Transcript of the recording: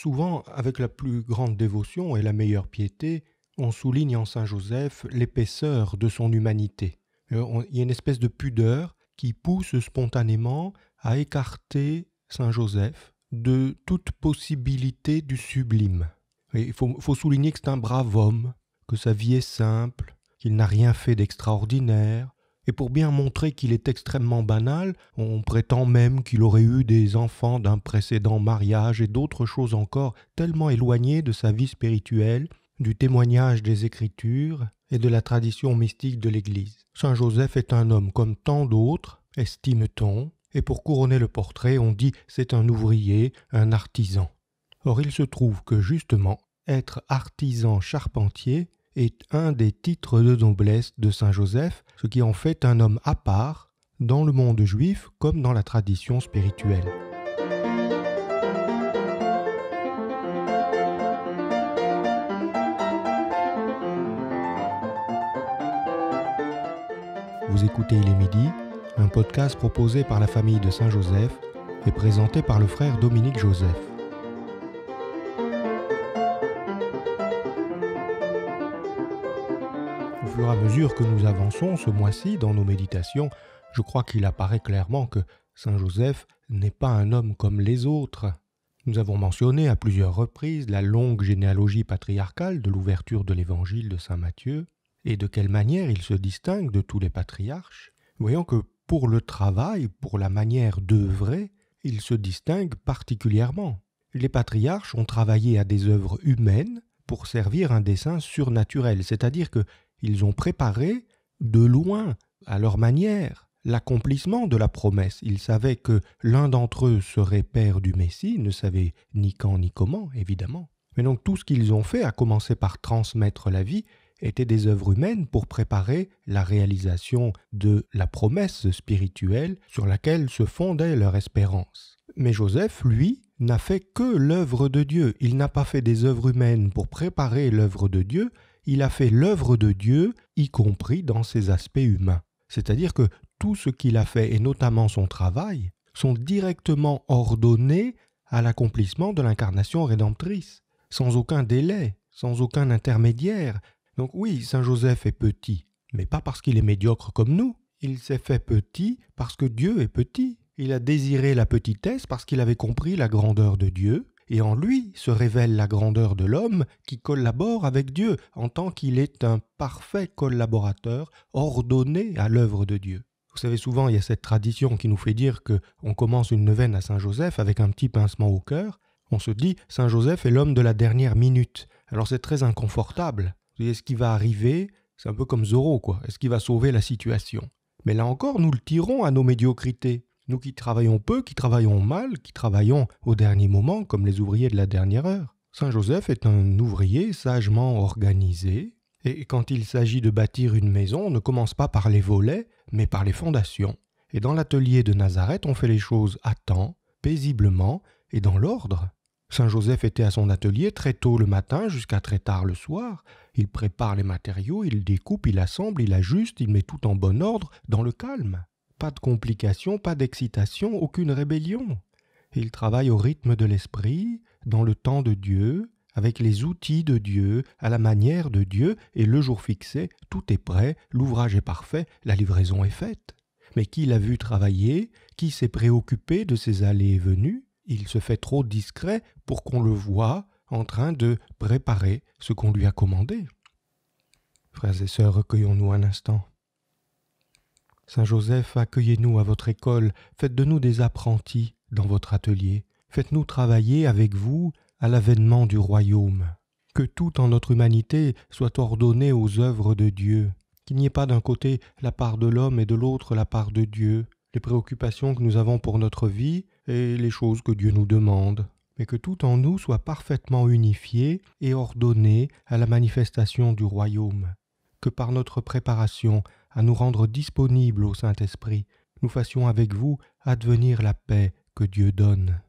Souvent, avec la plus grande dévotion et la meilleure piété, on souligne en Saint Joseph l'épaisseur de son humanité. Euh, il y a une espèce de pudeur qui pousse spontanément à écarter Saint Joseph de toute possibilité du sublime. Il faut, souligner que c'est un brave homme, que sa vie est simple, qu'il n'a rien fait d'extraordinaire, et pour bien montrer qu'il est extrêmement banal, on prétend même qu'il aurait eu des enfants d'un précédent mariage et d'autres choses encore tellement éloignées de sa vie spirituelle, du témoignage des Écritures et de la tradition mystique de l'Église. Saint Joseph est un homme comme tant d'autres, estime-t-on, et pour couronner le portrait, on dit c'est un ouvrier, un artisan. Or il se trouve que justement, être artisan charpentier est un des titres de noblesse de Saint Joseph, ce qui en fait un homme à part dans le monde juif comme dans la tradition spirituelle. Vous écoutez Il est midi, un podcast proposé par la famille de Saint Joseph et présenté par le frère Dominique Joseph. Au fur et à mesure que nous avançons ce mois-ci dans nos méditations, je crois qu'il apparaît clairement que Saint Joseph n'est pas un homme comme les autres. Nous avons mentionné à plusieurs reprises la longue généalogie patriarcale de l'ouverture de l'évangile de Saint Matthieu, et de quelle manière il se distingue de tous les patriarches. Voyons que pour le travail, pour la manière d'œuvrer, il se distingue particulièrement. Les patriarches ont travaillé à des œuvres humaines pour servir un dessein surnaturel, c'est-à-dire que ils ont préparé de loin, à leur manière, l'accomplissement de la promesse. Ils savaient que l'un d'entre eux serait père du Messie, ne savaient ni quand ni comment, évidemment. Mais donc tout ce qu'ils ont fait, à commencer par transmettre la vie, était des œuvres humaines pour préparer la réalisation de la promesse spirituelle sur laquelle se fondait leur espérance. Mais Joseph, lui, n'a fait que l'œuvre de Dieu. Il n'a pas fait des œuvres humaines pour préparer l'œuvre de Dieu, il a fait l'œuvre de Dieu, y compris dans ses aspects humains. C'est-à-dire que tout ce qu'il a fait, et notamment son travail, sont directement ordonnés à l'accomplissement de l'incarnation rédemptrice, sans aucun délai, sans aucun intermédiaire. Donc oui, Saint Joseph est petit, mais pas parce qu'il est médiocre comme nous. Il s'est fait petit parce que Dieu est petit. Il a désiré la petitesse parce qu'il avait compris la grandeur de Dieu, et en lui se révèle la grandeur de l'homme qui collabore avec Dieu en tant qu'il est un parfait collaborateur ordonné à l'œuvre de Dieu. Vous savez, souvent, il y a cette tradition qui nous fait dire que commence une neuvaine à Saint Joseph avec un petit pincement au cœur. On se dit, Saint Joseph est l'homme de la dernière minute. Alors c'est très inconfortable. Est-ce qu'il va arriver C'est un peu comme Zorro, quoi. Est-ce qu'il va sauver la situation Mais là encore, nous le tirons à nos médiocrités. Nous qui travaillons peu, qui travaillons mal, qui travaillons au dernier moment, comme les ouvriers de la dernière heure. Saint Joseph est un ouvrier sagement organisé, et quand il s'agit de bâtir une maison, on ne commence pas par les volets, mais par les fondations. Et dans l'atelier de Nazareth, on fait les choses à temps, paisiblement et dans l'ordre. Saint Joseph était à son atelier très tôt le matin jusqu'à très tard le soir. Il prépare les matériaux, il découpe, il assemble, il ajuste, il met tout en bon ordre, dans le calme. Pas de complications, pas d'excitation, aucune rébellion. Il travaille au rythme de l'esprit, dans le temps de Dieu, avec les outils de Dieu, à la manière de Dieu, et le jour fixé, tout est prêt, l'ouvrage est parfait, la livraison est faite. Mais qui l'a vu travailler, qui s'est préoccupé de ses allées et venues, il se fait trop discret pour qu'on le voie en train de préparer ce qu'on lui a commandé. Frères et sœurs, recueillons-nous un instant. Saint Joseph, accueillez-nous à votre école, faites de nous des apprentis dans votre atelier, faites-nous travailler avec vous à l'avènement du royaume. Que tout en notre humanité soit ordonné aux œuvres de Dieu, qu'il n'y ait pas d'un côté la part de l'homme et de l'autre la part de Dieu, les préoccupations que nous avons pour notre vie et les choses que Dieu nous demande, mais que tout en nous soit parfaitement unifié et ordonné à la manifestation du royaume, que par notre préparation à nous rendre disponibles au Saint-Esprit, nous fassions avec vous advenir la paix que Dieu donne.